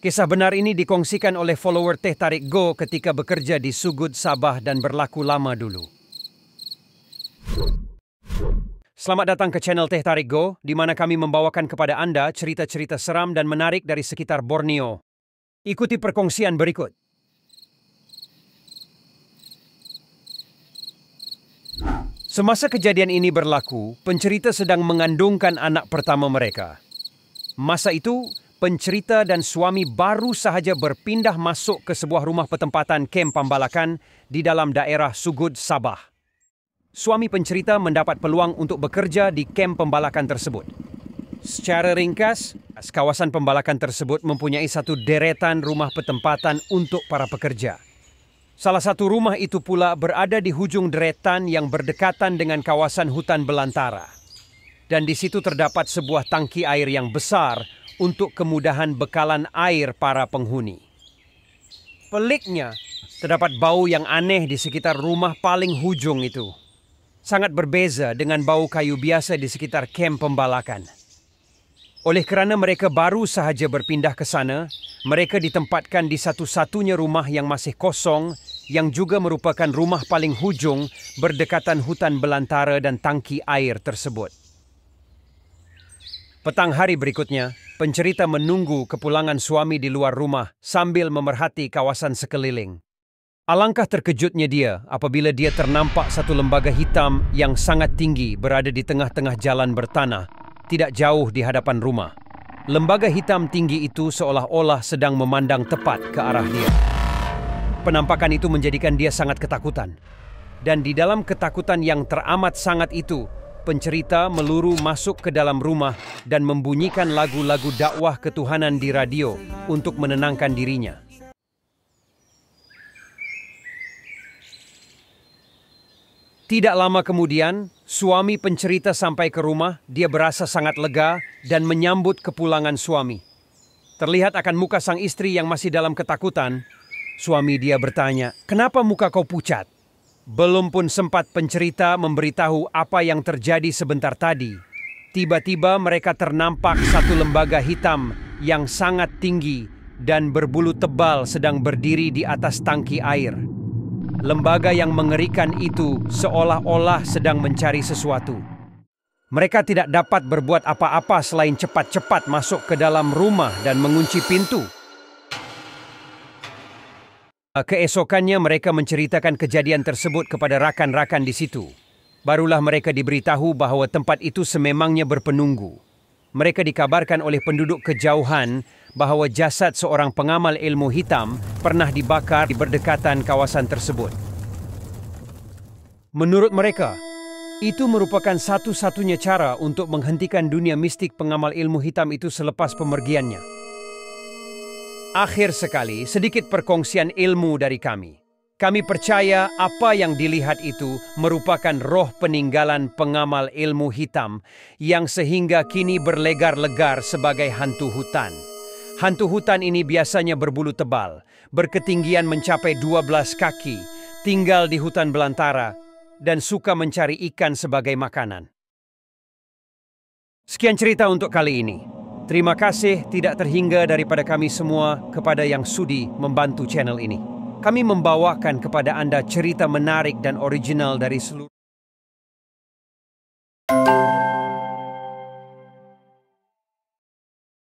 Kisah benar ini dikongsikan oleh follower Teh Tarik Go ketika bekerja di Sugut Sabah dan berlaku lama dulu. Selamat datang ke channel Teh Tarik Go, di mana kami membawakan kepada anda cerita-cerita seram dan menarik dari sekitar Borneo. Ikuti perkongsian berikut. Semasa kejadian ini berlaku, pencerita sedang mengandungkan anak pertama mereka. Masa itu, pencerita dan suami baru sahaja berpindah masuk ke sebuah rumah pertempatan kem pembalakan di dalam daerah Sugud, Sabah. Suami pencerita mendapat peluang untuk bekerja di kem pembalakan tersebut. Secara ringkas, kawasan pembalakan tersebut mempunyai satu deretan rumah pertempatan untuk para pekerja. Salah satu rumah itu pula berada di hujung deretan yang berdekatan dengan kawasan hutan belantara. Dan di situ terdapat sebuah tangki air yang besar untuk kemudahan bekalan air para penghuni. Peliknya, terdapat bau yang aneh di sekitar rumah paling hujung itu. Sangat berbeza dengan bau kayu biasa di sekitar kem pembalakan. Oleh kerana mereka baru sahaja berpindah ke sana, mereka ditempatkan di satu-satunya rumah yang masih kosong yang juga merupakan rumah paling hujung berdekatan hutan belantara dan tangki air tersebut. Petang hari berikutnya, pencerita menunggu kepulangan suami di luar rumah sambil memerhati kawasan sekeliling. Alangkah terkejutnya dia apabila dia ternampak satu lembaga hitam yang sangat tinggi berada di tengah-tengah jalan bertanah, tidak jauh di hadapan rumah. Lembaga hitam tinggi itu seolah-olah sedang memandang tepat ke arah dia. Penampakan itu menjadikan dia sangat ketakutan. Dan di dalam ketakutan yang teramat sangat itu, pencerita meluru masuk ke dalam rumah dan membunyikan lagu-lagu dakwah ketuhanan di radio untuk menenangkan dirinya. Tidak lama kemudian, suami pencerita sampai ke rumah, dia berasa sangat lega dan menyambut kepulangan suami. Terlihat akan muka sang istri yang masih dalam ketakutan. Suami dia bertanya, "Kenapa muka kau pucat?" Belum pun sempat pencerita memberitahu apa yang terjadi sebentar tadi. Tiba-tiba mereka ternampak satu lembaga hitam yang sangat tinggi dan berbulu tebal sedang berdiri di atas tangki air. Lembaga yang mengerikan itu seolah-olah sedang mencari sesuatu. Mereka tidak dapat berbuat apa-apa selain cepat-cepat masuk ke dalam rumah dan mengunci pintu. Ah, keesokannya mereka menceritakan kejadian tersebut kepada rakan-rakan di situ. Barulah mereka diberitahu bahawa tempat itu sememangnya berpenunggu. Mereka dikabarkan oleh penduduk kejauhan bahawa jasad seorang pengamal ilmu hitam pernah dibakar di berdekatan kawasan tersebut. Menurut mereka, itu merupakan satu-satunya cara untuk menghentikan dunia mistik pengamal ilmu hitam itu selepas pemergiannya. Akhir sekali, sedikit perkongsian ilmu dari kami. Kami percaya apa yang dilihat itu merupakan roh peninggalan pengamal ilmu hitam yang sehingga kini berlegar-legar sebagai hantu hutan. Hantu hutan ini biasanya berbulu tebal, berketinggian mencapai 12 kaki, tinggal di hutan belantara, dan suka mencari ikan sebagai makanan. Sekian cerita untuk kali ini. Terima kasih tidak terhingga daripada kami semua kepada yang sudi membantu channel ini. Kami membawakan kepada anda cerita menarik dan original dari seluruh